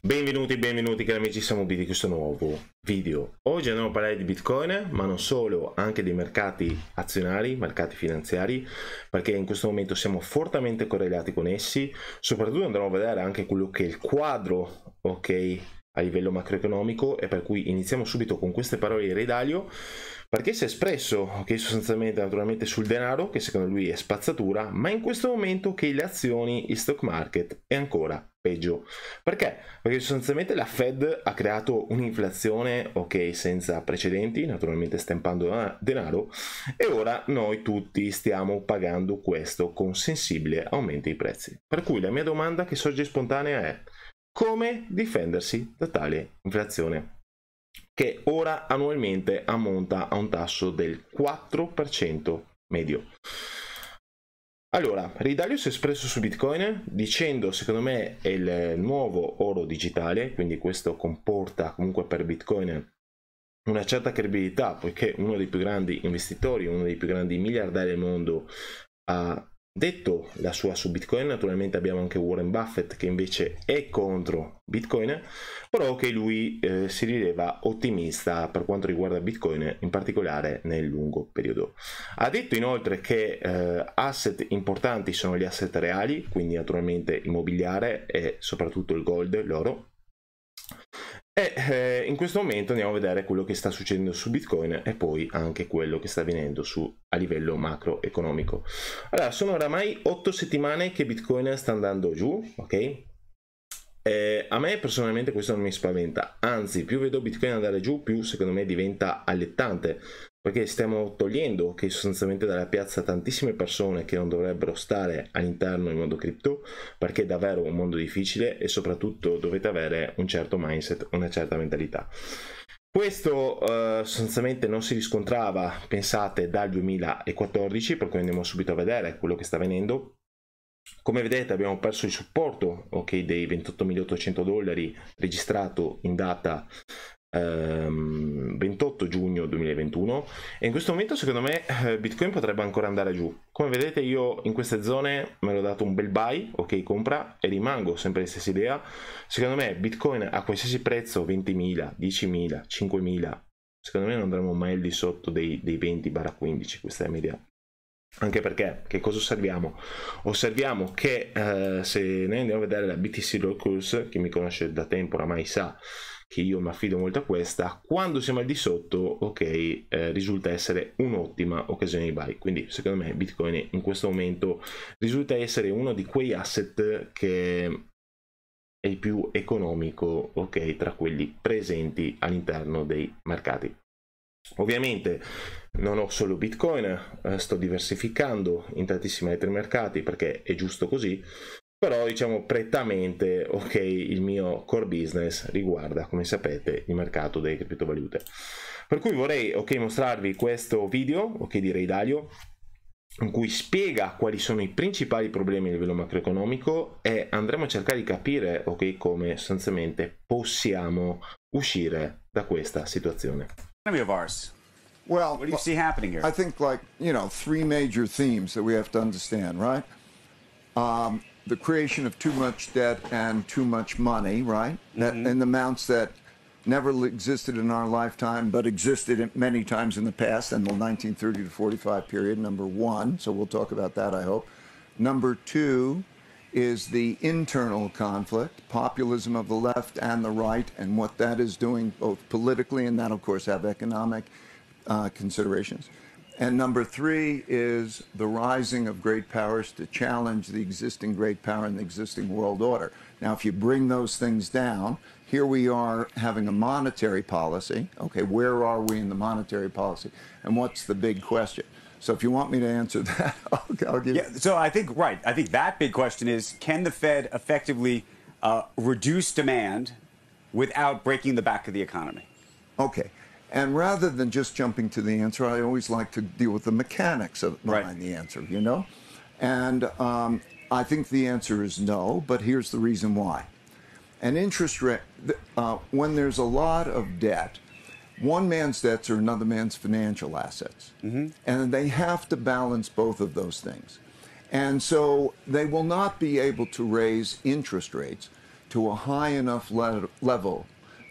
Benvenuti benvenuti cari amici samubi di questo nuovo video. Oggi andiamo a parlare di Bitcoin, ma non solo, anche dei mercati azionari, mercati finanziari, perché in questo momento siamo fortemente correlati con essi. Soprattutto andremo a vedere anche quello che è il quadro, ok, a livello macroeconomico e per cui iniziamo subito con queste parole di Redalio perché si è espresso che sostanzialmente naturalmente sul denaro che secondo lui è spazzatura ma in questo momento che le azioni, il stock market è ancora peggio perché? perché sostanzialmente la Fed ha creato un'inflazione ok senza precedenti naturalmente stampando ah, denaro e ora noi tutti stiamo pagando questo con sensibile aumento dei prezzi per cui la mia domanda che sorge spontanea è come difendersi da tale inflazione che ora annualmente ammonta a un tasso del 4% medio. Allora, Ridaglio si è espresso su Bitcoin dicendo secondo me è il nuovo oro digitale, quindi questo comporta comunque per Bitcoin una certa credibilità poiché uno dei più grandi investitori, uno dei più grandi miliardari del mondo ha Detto la sua su Bitcoin, naturalmente abbiamo anche Warren Buffett che invece è contro Bitcoin, però che lui eh, si rileva ottimista per quanto riguarda Bitcoin, in particolare nel lungo periodo. Ha detto inoltre che eh, asset importanti sono gli asset reali, quindi naturalmente immobiliare e soprattutto il gold, l'oro, e eh, in questo momento andiamo a vedere quello che sta succedendo su Bitcoin e poi anche quello che sta avvenendo su, a livello macroeconomico. Allora, sono oramai 8 settimane che Bitcoin sta andando giù, ok? Eh, a me personalmente questo non mi spaventa, anzi più vedo Bitcoin andare giù, più secondo me diventa allettante perché stiamo togliendo che sostanzialmente dalla piazza tantissime persone che non dovrebbero stare all'interno del mondo cripto perché è davvero un mondo difficile e soprattutto dovete avere un certo mindset, una certa mentalità. Questo eh, sostanzialmente non si riscontrava, pensate, dal 2014, per cui andiamo subito a vedere quello che sta avvenendo. Come vedete abbiamo perso il supporto okay, dei 28.800 dollari registrato in data 28 ehm, giugno 2021 e in questo momento secondo me eh, Bitcoin potrebbe ancora andare giù. Come vedete io in queste zone me l'ho dato un bel buy, ok compra e rimango sempre la stessa idea. Secondo me Bitcoin a qualsiasi prezzo 20.000, 10.000, 5.000, secondo me non andremo mai al di sotto dei, dei 20-15, questa è la mia Anche perché, che cosa osserviamo? Osserviamo che eh, se noi andiamo a vedere la BTC Locals, chi mi conosce da tempo oramai sa, che io mi affido molto a questa, quando siamo al di sotto, ok, eh, risulta essere un'ottima occasione di buy. Quindi secondo me Bitcoin in questo momento risulta essere uno di quei asset che è il più economico, ok, tra quelli presenti all'interno dei mercati. Ovviamente non ho solo Bitcoin, eh, sto diversificando in tantissimi altri mercati perché è giusto così, però diciamo prettamente ok il mio core business riguarda come sapete il mercato delle criptovalute per cui vorrei ok mostrarvi questo video ok direi Dario in cui spiega quali sono i principali problemi a livello macroeconomico e andremo a cercare di capire ok come sostanzialmente possiamo uscire da questa situazione Well, what do you see happening here? I think like, you know, three major themes that we have to understand, right? Um, the creation of too much debt and too much money, right? Mm-hmm. That, and amounts that never existed in our lifetime, but existed many times in the past, and the 1930 to 45 period, number one. So we'll talk about that, I hope. Number two is the internal conflict, populism of the left and the right, and what that is doing both politically, and that, of course, have economic uh, considerations. And number three is the rising of great powers to challenge the existing great power and the existing world order. Now, if you bring those things down, here we are having a monetary policy. Okay, where are we in the monetary policy? And what's the big question? So if you want me to answer that, I'll, I'll give yeah, So I think, right, I think that big question is, can the Fed effectively uh, reduce demand without breaking the back of the economy? Okay. And rather than just jumping to the answer, I always like to deal with the mechanics of, behind right. the answer, you know? And um, I think the answer is no, but here's the reason why. An interest rate, uh, when there's a lot of debt, one man's debts are another man's financial assets. Mm-hmm. And they have to balance both of those things. And so they will not be able to raise interest rates to a high enough le- level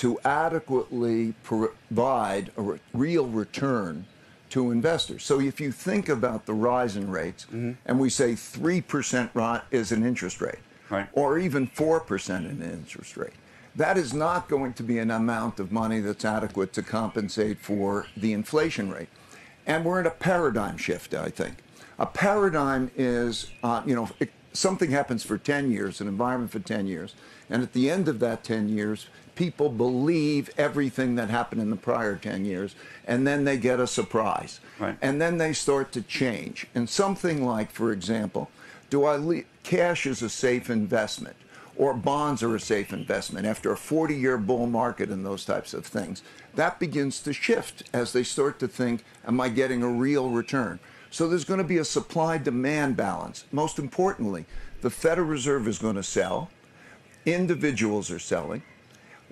to adequately provide a re real return to investors. So if you think about the rise in rates, mm -hmm. and we say 3% rot is an interest rate, right. or even 4% an interest rate, that is not going to be an amount of money that's adequate to compensate for the inflation rate. And we're in a paradigm shift, I think. A paradigm is, uh, you know, it, something happens for 10 years, an environment for 10 years, and at the end of that 10 years, people believe everything that happened in the prior 10 years, and then they get a surprise. Right. And then they start to change. And something like, for example, do I leave, cash is a safe investment, or bonds are a safe investment after a 40 year bull market and those types of things. That begins to shift as they start to think, am I getting a real return? So there's going to be a supply demand balance. Most importantly, the Federal Reserve is going to sell, individuals are selling,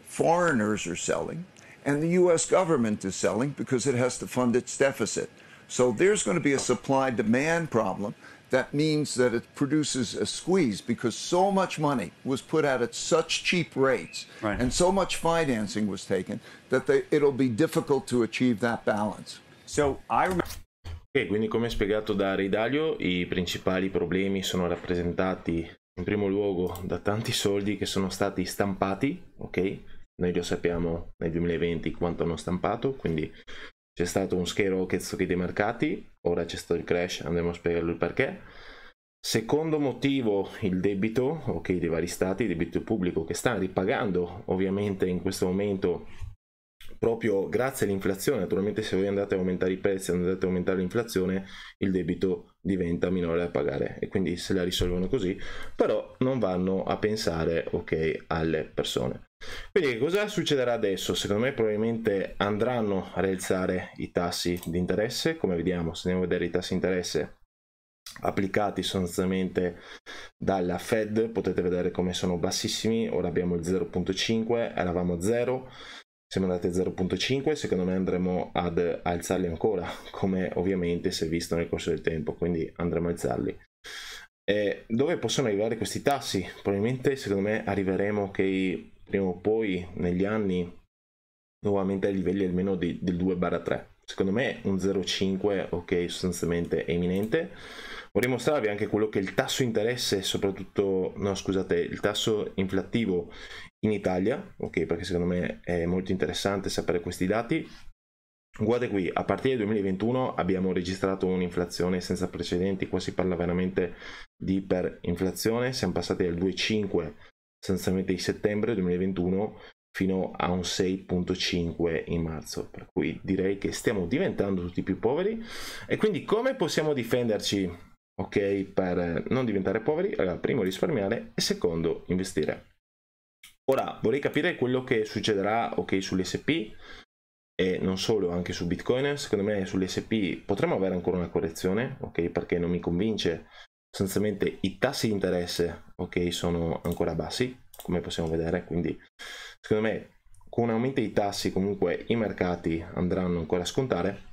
foreigners are selling, and the U.S. government is selling because it has to fund its deficit. So there's going to be a supply demand problem. That means that it produces a squeeze because so much money was put out at such cheap rates right. and so much financing was taken that they, it'll be difficult to achieve that balance. So I remember. Okay, quindi come spiegato da Ridaglio, i principali problemi sono rappresentati in primo luogo da tanti soldi che sono stati stampati, ok? noi lo sappiamo nel 2020 quanto hanno stampato, quindi c'è stato un schero che dei mercati, ora c'è stato il crash, andremo a spiegarlo il perché. Secondo motivo il debito ok, dei vari stati, il debito pubblico che sta ripagando ovviamente in questo momento proprio grazie all'inflazione, naturalmente se voi andate a aumentare i prezzi, andate a aumentare l'inflazione, il debito diventa minore da pagare e quindi se la risolvono così, però non vanno a pensare ok alle persone. Quindi cosa succederà adesso? Secondo me probabilmente andranno a rialzare i tassi di interesse, come vediamo, se andiamo a vedere i tassi di interesse applicati sostanzialmente dalla Fed, potete vedere come sono bassissimi, ora abbiamo il 0.5, eravamo a 0, siamo andati a 0.5, secondo me andremo ad alzarli ancora, come ovviamente si è visto nel corso del tempo, quindi andremo a alzarli. E dove possono arrivare questi tassi? Probabilmente secondo me arriveremo che prima o poi negli anni nuovamente ai livelli almeno di, del 2-3. Secondo me un 0,5 ok sostanzialmente è imminente. Vorrei mostrarvi anche quello che è il tasso interesse, soprattutto, no scusate, il tasso inflattivo in Italia, ok perché secondo me è molto interessante sapere questi dati. Guardate qui, a partire dal 2021 abbiamo registrato un'inflazione senza precedenti, qua si parla veramente di iperinflazione, siamo passati dal 2,5 sostanzialmente di settembre 2021 fino a un 6.5 in marzo, per cui direi che stiamo diventando tutti più poveri e quindi come possiamo difenderci, ok, per non diventare poveri? Allora, primo risparmiare e secondo investire. Ora vorrei capire quello che succederà, ok, sull'SP e non solo, anche su Bitcoin, secondo me sull'SP potremmo avere ancora una correzione, ok, perché non mi convince sostanzialmente i tassi di interesse ok sono ancora bassi come possiamo vedere quindi secondo me con un aumento dei tassi comunque i mercati andranno ancora a scontare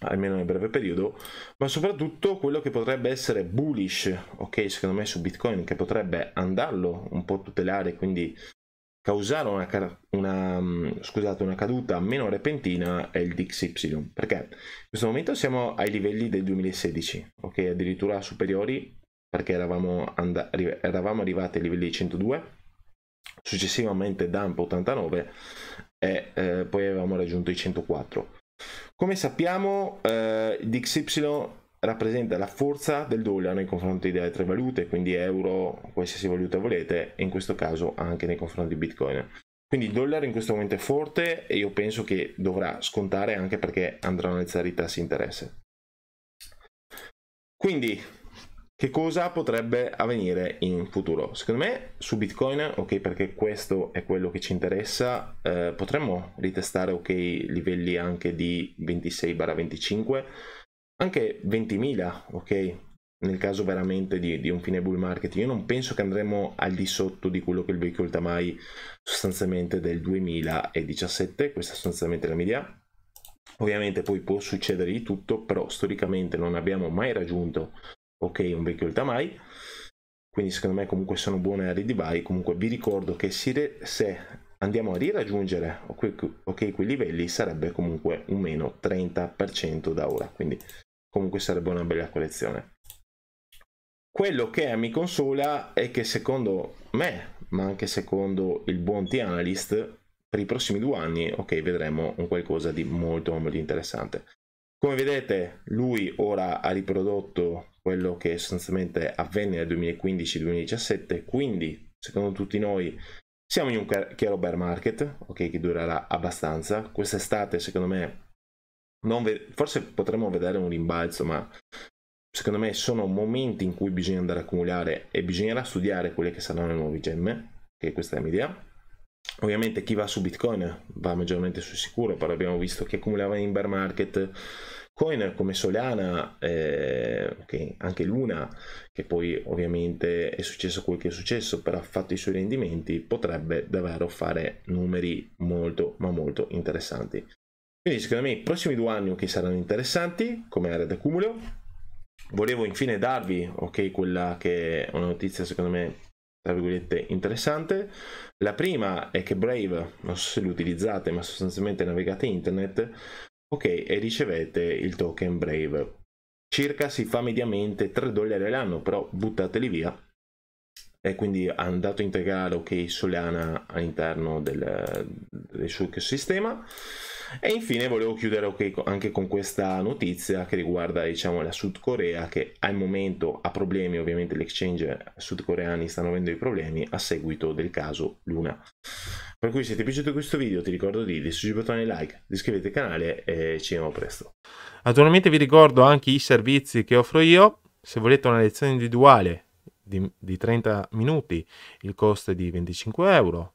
almeno nel breve periodo ma soprattutto quello che potrebbe essere bullish ok secondo me su bitcoin che potrebbe andarlo un po' tutelare quindi causare una, una, mm, scusate, una, caduta meno repentina è il DXY perché in questo momento siamo ai livelli del 2016 ok addirittura superiori perché eravamo, eravamo arrivati ai livelli 102 successivamente dump 89 e eh, poi avevamo raggiunto i 104 come sappiamo eh, DXY rappresenta la forza del dollaro nei confronti delle altre valute, quindi euro, qualsiasi valuta volete, e in questo caso anche nei confronti di Bitcoin. Quindi il dollaro in questo momento è forte e io penso che dovrà scontare anche perché andranno a alzare i tassi di interesse. Quindi, che cosa potrebbe avvenire in futuro? Secondo me su Bitcoin, ok, perché questo è quello che ci interessa, eh, potremmo ritestare, ok, livelli anche di 26-25 anche 20.000, ok? Nel caso veramente di, di, un fine bull market, io non penso che andremo al di sotto di quello che il vecchio Ultamai sostanzialmente del 2017, questa è sostanzialmente la media. Ovviamente poi può succedere di tutto, però storicamente non abbiamo mai raggiunto ok un vecchio Ultamai quindi secondo me comunque sono buone aree di buy comunque vi ricordo che se andiamo a riraggiungere okay, quei livelli sarebbe comunque un meno 30% da ora quindi comunque sarebbe una bella collezione. Quello che mi consola è che secondo me, ma anche secondo il buon T-Analyst, per i prossimi due anni, ok, vedremo un qualcosa di molto molto interessante. Come vedete, lui ora ha riprodotto quello che sostanzialmente avvenne nel 2015-2017, quindi secondo tutti noi siamo in un chiaro bear market, ok, che durerà abbastanza. Quest'estate, secondo me, ve- forse potremmo vedere un rimbalzo, ma secondo me sono momenti in cui bisogna andare a accumulare e bisognerà studiare quelle che saranno le nuove gemme, che questa è la mia idea. Ovviamente chi va su Bitcoin va maggiormente sul sicuro, però abbiamo visto che accumulava in bear market coin come Solana, eh, okay, anche Luna, che poi ovviamente è successo quel che è successo, però ha fatto i suoi rendimenti, potrebbe davvero fare numeri molto ma molto interessanti. Quindi secondo me i prossimi due anni che saranno interessanti come area d'accumulo. Volevo infine darvi, ok, quella che è una notizia secondo me tra virgolette interessante. La prima è che Brave, non so se lo utilizzate, ma sostanzialmente navigate internet, ok, e ricevete il token Brave. Circa si fa mediamente 3 dollari all'anno, però buttateli via. E quindi hanno a integrare ok Solana all'interno del, del suo ecosistema. E infine volevo chiudere anche con questa notizia che riguarda diciamo, la Sud Corea che al momento ha problemi, ovviamente gli exchange sudcoreani stanno avendo dei problemi a seguito del caso Luna. Per cui se ti è piaciuto questo video ti ricordo di distruggere il bottone like, di iscriverti al canale e ci vediamo presto. Naturalmente vi ricordo anche i servizi che offro io, se volete una lezione individuale di, di 30 minuti il costo è di 25 euro,